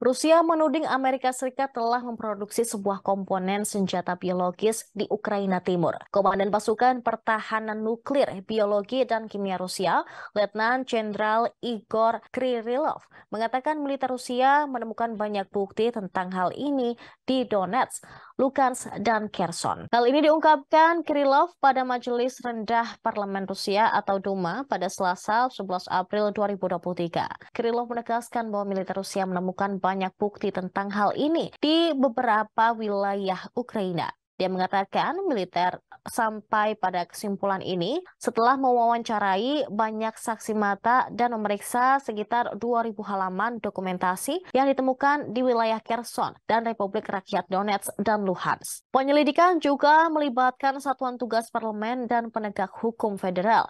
Rusia menuding Amerika Serikat telah memproduksi sebuah komponen senjata biologis di Ukraina Timur. Komandan Pasukan Pertahanan Nuklir, Biologi, dan Kimia Rusia, Letnan Jenderal Igor Kirillov, mengatakan militer Rusia menemukan banyak bukti tentang hal ini di Donetsk, Lukas, dan Kherson. Hal ini diungkapkan Kirillov pada Majelis Rendah Parlemen Rusia atau Duma pada Selasa 11 April 2023. Kirillov menegaskan bahwa militer Rusia menemukan banyak banyak bukti tentang hal ini di beberapa wilayah Ukraina. Dia mengatakan militer sampai pada kesimpulan ini setelah mewawancarai banyak saksi mata dan memeriksa sekitar 2.000 halaman dokumentasi yang ditemukan di wilayah Kherson dan Republik Rakyat Donetsk dan Luhansk. Penyelidikan juga melibatkan Satuan Tugas Parlemen dan Penegak Hukum Federal